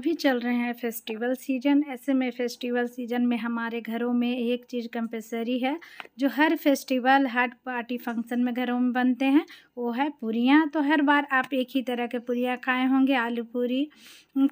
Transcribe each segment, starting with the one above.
अभी चल रहे हैं फेस्टिवल सीजन ऐसे में फेस्टिवल सीजन में हमारे घरों में एक चीज़ कंपलसरी है जो हर फेस्टिवल हर पार्टी फंक्शन में घरों में बनते हैं वो है पूरियाँ तो हर बार आप एक ही तरह के पूरियाँ खाए होंगे आलू पूरी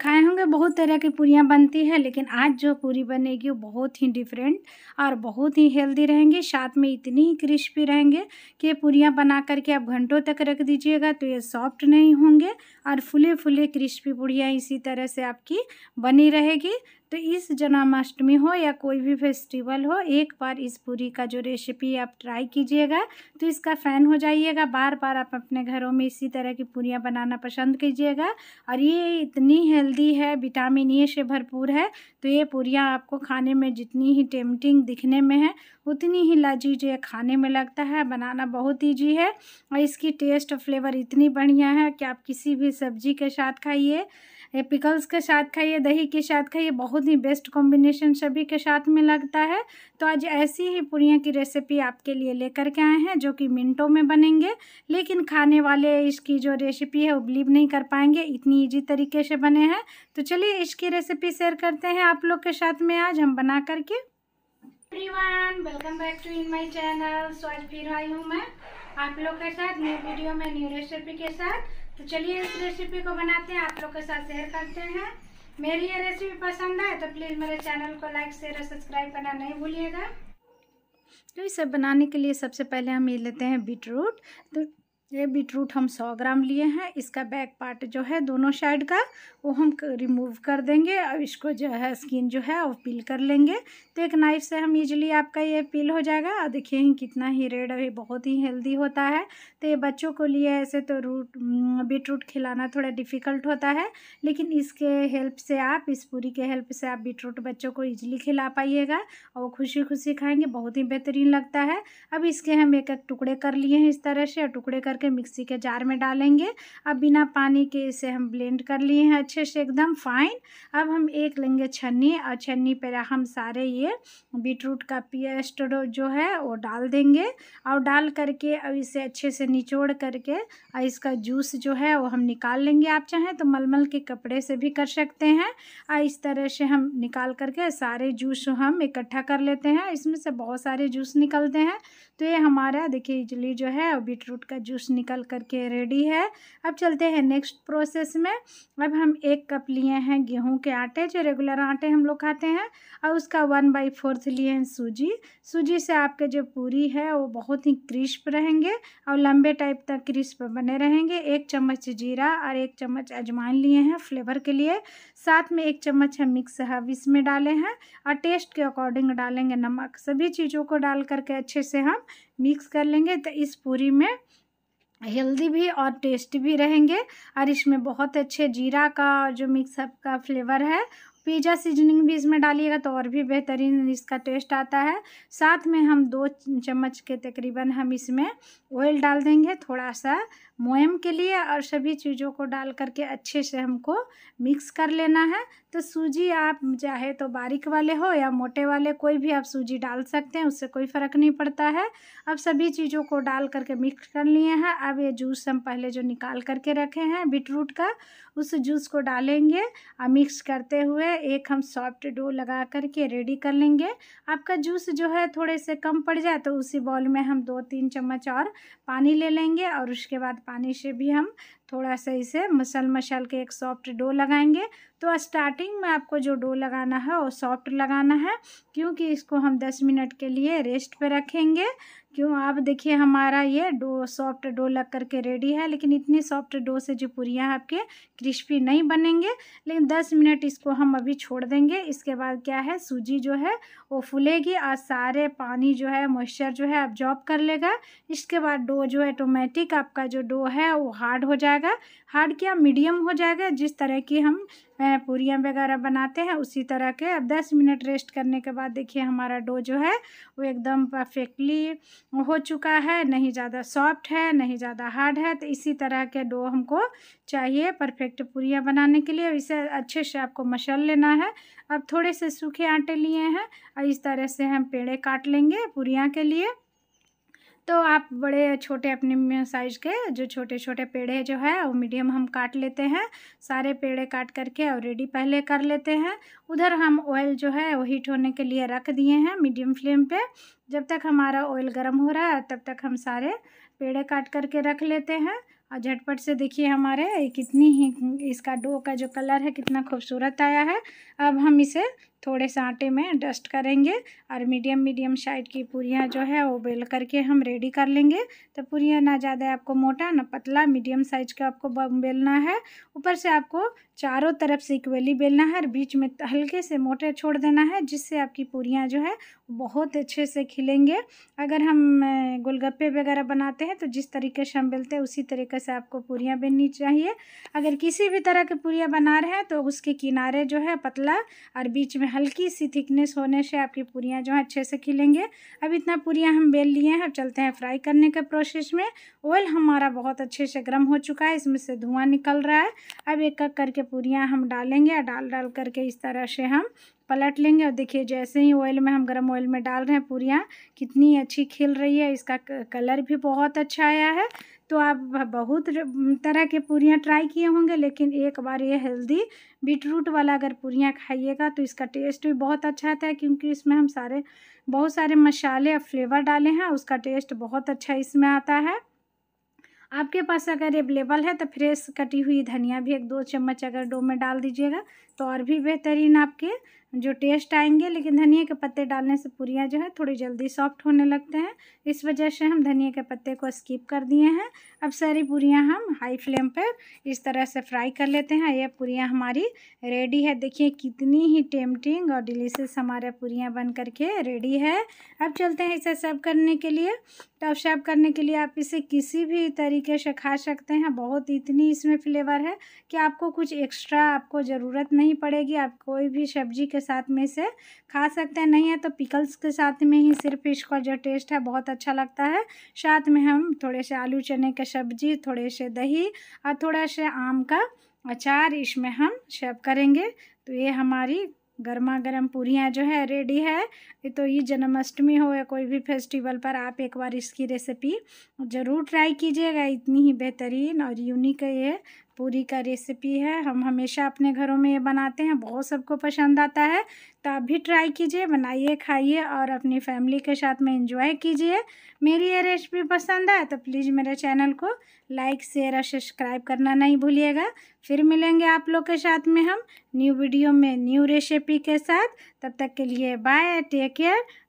खाए होंगे बहुत तरह की पूरियाँ बनती है लेकिन आज जो पूरी बनेगी वो बहुत ही डिफरेंट और बहुत ही हेल्दी रहेंगी साथ में इतनी ही क्रिस्पी रहेंगे कि पूरियाँ बना करके आप घंटों तक रख दीजिएगा तो ये सॉफ्ट नहीं होंगे और फुले फुले क्रिस्पी पूड़ियाँ इसी तरह से आप आपकी बनी रहेगी तो इस जन्माष्टमी हो या कोई भी फेस्टिवल हो एक बार इस पूरी का जो रेसिपी आप ट्राई कीजिएगा तो इसका फ़ैन हो जाइएगा बार बार आप अपने घरों में इसी तरह की पूरियाँ बनाना पसंद कीजिएगा और ये इतनी हेल्दी है विटामिन ए से भरपूर है तो ये पूरियाँ आपको खाने में जितनी ही टेम्पटिंग दिखने में है उतनी ही लजीज ये खाने में लगता है बनाना बहुत ईजी है और इसकी टेस्ट और फ्लेवर इतनी बढ़िया है कि आप किसी भी सब्जी के साथ खाइए पिकल्स के साथ खाइए दही के साथ खाइए बहुत ही बेस्ट कॉम्बिनेशन सभी के साथ में लगता है तो आज ऐसी ही पूड़ियाँ की रेसिपी आपके लिए लेकर के आए हैं जो कि मिनटों में बनेंगे लेकिन खाने वाले इसकी जो रेसिपी है वो बिलीव नहीं कर पाएंगे इतनी ईजी तरीके से बने हैं तो चलिए इसकी रेसिपी शेयर करते हैं आप लोग के साथ में आज हम बना करके everyone welcome back to in my channel so आज फिर आई हूँ मैं आप लोग के साथ न्यू वीडियो में न्यू रेसिपी के साथ तो चलिए इस रेसिपी को बनाते हैं आप लोग के साथ शेयर करते हैं मेरी ये रेसिपी पसंद है तो प्लीज़ मेरे चैनल को लाइक शेयर और सब्सक्राइब करना नहीं भूलिएगा तो इसे बनाने के लिए सबसे पहले हम ये लेते हैं बीट रूट तो ये बीटरूट हम सौ ग्राम लिए हैं इसका बैक पार्ट जो है दोनों साइड का वो हम रिमूव कर देंगे और इसको जो है स्किन जो है वो पील कर लेंगे तो एक नाइफ से हम इजीली आपका ये पील हो जाएगा और देखिए ही कितना ही रेड अभी बहुत ही हेल्दी होता है तो ये बच्चों को लिए ऐसे तो रूट बीटरूट हम्म, खिलाना थोड़ा डिफ़िकल्ट होता है लेकिन इसके हेल्प से आप इस पूरी के हेल्प से आप बीटरूट बच्चों को ईजिली खिला पाइएगा और वो खुशी खुशी खाएँगे बहुत ही बेहतरीन लगता है अब इसके हम एक एक टुकड़े कर लिए हैं इस तरह से टुकड़े कर करके मिक्सी के जार में डालेंगे अब बिना पानी के इसे हम ब्लेंड कर लिए हैं अच्छे से एकदम फाइन अब हम एक लेंगे छन्नी और छन्नी पर हम सारे ये बीटरूट का पेस्ट जो है वो डाल देंगे और डाल करके अब इसे अच्छे से निचोड़ करके और इसका जूस जो है वो हम निकाल लेंगे आप चाहें तो मलमल के कपड़े से भी कर सकते हैं और इस तरह से हम निकाल करके सारे जूस हम इकट्ठा कर लेते हैं इसमें से बहुत सारे जूस निकलते हैं तो ये हमारा देखिए इजली जो है बीटरूट का जूस निकल करके रेडी है अब चलते हैं नेक्स्ट प्रोसेस में अब हम एक कप लिए हैं गेहूं के आटे जो रेगुलर आटे हम लोग खाते हैं और उसका वन बाई फोर्थ लिए हैं सूजी सूजी से आपके जो पूरी है वो बहुत ही क्रिस्प रहेंगे और लंबे टाइप तक क्रिस्प बने रहेंगे एक चम्मच जीरा और एक चम्मच अजवाइन लिए हैं फ्लेवर के लिए साथ में एक चम्मच हम मिक्स हब इसमें डाले हैं और टेस्ट के अकॉर्डिंग डालेंगे नमक सभी चीज़ों को डाल करके अच्छे से हम मिक्स कर लेंगे तो इस पूरी में हेल्दी भी और टेस्टी भी रहेंगे और इसमें बहुत अच्छे जीरा का जो मिक्सअप का फ्लेवर है पिज़्ज़ा सीजनिंग भी इसमें डालिएगा तो और भी बेहतरीन इसका टेस्ट आता है साथ में हम दो चम्मच के तकरीबन हम इसमें ऑयल डाल देंगे थोड़ा सा मोयम के लिए और सभी चीज़ों को डाल करके अच्छे से हमको मिक्स कर लेना है तो सूजी आप चाहे तो बारीक वाले हो या मोटे वाले कोई भी आप सूजी डाल सकते हैं उससे कोई फ़र्क नहीं पड़ता है अब सभी चीज़ों को डाल करके मिक्स कर लिए हैं अब ये जूस हम पहले जो निकाल करके रखे हैं बीटरूट का उस जूस को डालेंगे और मिक्स करते हुए एक हम सॉफ्ट डो लगा करके रेडी कर लेंगे आपका जूस जो है थोड़े से कम पड़ जाए तो उसी बॉल में हम दो तीन चम्मच और पानी ले लेंगे और उसके बाद पानी से भी हम थोड़ा सा इसे मसल मसल के एक सॉफ्ट डो लगाएंगे तो स्टार्टिंग में आपको जो डो लगाना है वो सॉफ्ट लगाना है क्योंकि इसको हम दस मिनट के लिए रेस्ट पे रखेंगे क्यों आप देखिए हमारा ये डो सॉफ्ट डो लग करके रेडी है लेकिन इतनी सॉफ्ट डो से जो पूरियाँ आपके क्रिस्पी नहीं बनेंगे लेकिन दस मिनट इसको हम अभी छोड़ देंगे इसके बाद क्या है सूजी जो है वो फूलेगी और सारे पानी जो है मॉइस्चर जो है ऑब्जॉर्ब कर लेगा इसके बाद डो जो है ऑटोमेटिक आपका जो डो है वो हार्ड हो जाएगा जाएगा हार्ड क्या मीडियम हो जाएगा जिस तरह की हम पूरियाँ वगैरह बनाते हैं उसी तरह के अब दस मिनट रेस्ट करने के बाद देखिए हमारा डो जो है वो एकदम परफेक्टली हो चुका है नहीं ज़्यादा सॉफ्ट है नहीं ज़्यादा हार्ड है तो इसी तरह के डो हमको चाहिए परफेक्ट पूरियाँ बनाने के लिए इसे अच्छे से आपको मसल लेना है अब थोड़े से सूखे आटे लिए हैं और इस तरह से हम पेड़े काट लेंगे पूरियाँ के लिए तो आप बड़े छोटे अपने साइज़ के जो छोटे छोटे पेड़े जो है वो मीडियम हम काट लेते हैं सारे पेड़े काट करके और रेडी पहले कर लेते हैं उधर हम ऑयल जो है वो हीट होने के लिए रख दिए हैं मीडियम फ्लेम पे जब तक हमारा ऑयल गर्म हो रहा है तब तक हम सारे पेड़े काट करके रख लेते हैं और झटपट से देखिए हमारे कितनी ही इसका डो का जो कलर है कितना खूबसूरत आया है अब हम इसे थोड़े से आटे में डस्ट करेंगे और मीडियम मीडियम साइड की पूरियाँ जो है वो बेल करके हम रेडी कर लेंगे तो पूरियाँ ना ज़्यादा आपको मोटा ना पतला मीडियम साइज का आपको बेलना है ऊपर से आपको चारों तरफ से इक्वली बेलना है और बीच में हल्के से मोटे छोड़ देना है जिससे आपकी पूरियाँ जो है बहुत अच्छे से खिलेंगे अगर हम गोलगप्पे वगैरह बनाते हैं तो जिस तरीके से हम बेलते हैं उसी तरीके से आपको पूरियाँ बेलनी चाहिए अगर किसी भी तरह की पूरियाँ बना रहे हैं तो उसके किनारे जो है पतला और बीच में हल्की सी थिकनेस होने से आपकी पूरियाँ जो है अच्छे से खिलेंगे अब इतना पूरियाँ हम बेल लिए हैं अब चलते हैं फ्राई करने के प्रोसेस में ऑयल हमारा बहुत अच्छे से गर्म हो चुका है इसमें से धुआं निकल रहा है अब एक एक करके पूरियाँ हम डालेंगे डाल डाल करके इस तरह से हम पलट लेंगे और देखिए जैसे ही ऑयल में हम गरम ऑयल में डाल रहे हैं पूरियाँ कितनी अच्छी खिल रही है इसका कलर भी बहुत अच्छा आया है तो आप बहुत तरह के पूरियाँ ट्राई किए होंगे लेकिन एक बार ये हेल्दी बीटरूट वाला अगर पूरियाँ खाइएगा तो इसका टेस्ट भी बहुत अच्छा आता है क्योंकि इसमें हम सारे बहुत सारे मसाले और फ्लेवर डाले हैं उसका टेस्ट बहुत अच्छा इसमें आता है आपके पास अगर अवेलेबल है तो फ्रेश कटी हुई धनिया भी एक दो चम्मच अगर डो में डाल दीजिएगा तो और भी बेहतरीन आपके जो टेस्ट आएंगे लेकिन धनिया के पत्ते डालने से पूरियाँ जो है थोड़ी जल्दी सॉफ्ट होने लगते हैं इस वजह से हम धनिया के पत्ते को स्किप कर दिए हैं अब सारी पूरियाँ हम हाई फ्लेम पर इस तरह से फ्राई कर लेते हैं यह पूरियाँ हमारी रेडी है देखिए कितनी ही टेम्पटिंग और डिलीशियस हमारे पूरियाँ बन करके रेडी है अब चलते हैं इसे सर्व करने के लिए तो सर्व करने के लिए आप इसे किसी भी तरीके से खा सकते हैं बहुत इतनी इसमें फ्लेवर है कि आपको कुछ एक्स्ट्रा आपको ज़रूरत नहीं नहीं पड़ेगी आप कोई भी सब्जी के साथ में से खा सकते हैं नहीं है तो पिकल्स के साथ में ही सिर्फ इसका जो टेस्ट है बहुत अच्छा लगता है साथ में हम थोड़े से आलू चने के सब्जी थोड़े से दही और थोड़ा से आम का अचार इसमें हम सर्व करेंगे तो ये हमारी गर्मा गर्म पूरियाँ जो है रेडी है तो ये जन्माष्टमी हो या कोई भी फेस्टिवल पर आप एक बार इसकी रेसिपी ज़रूर ट्राई कीजिएगा इतनी ही बेहतरीन और यूनिक है ये पूरी का रेसिपी है हम हमेशा अपने घरों में ये बनाते हैं बहुत सबको पसंद आता है तो आप भी ट्राई कीजिए बनाइए खाइए और अपनी फैमिली के साथ में इंजॉय कीजिए मेरी ये रेसिपी पसंद आए तो प्लीज़ मेरे चैनल को लाइक शेयर और सब्सक्राइब करना नहीं भूलिएगा फिर मिलेंगे आप लोग के साथ में हम न्यू वीडियो में न्यू रेसिपी के साथ तब तक के लिए बाय टेक केयर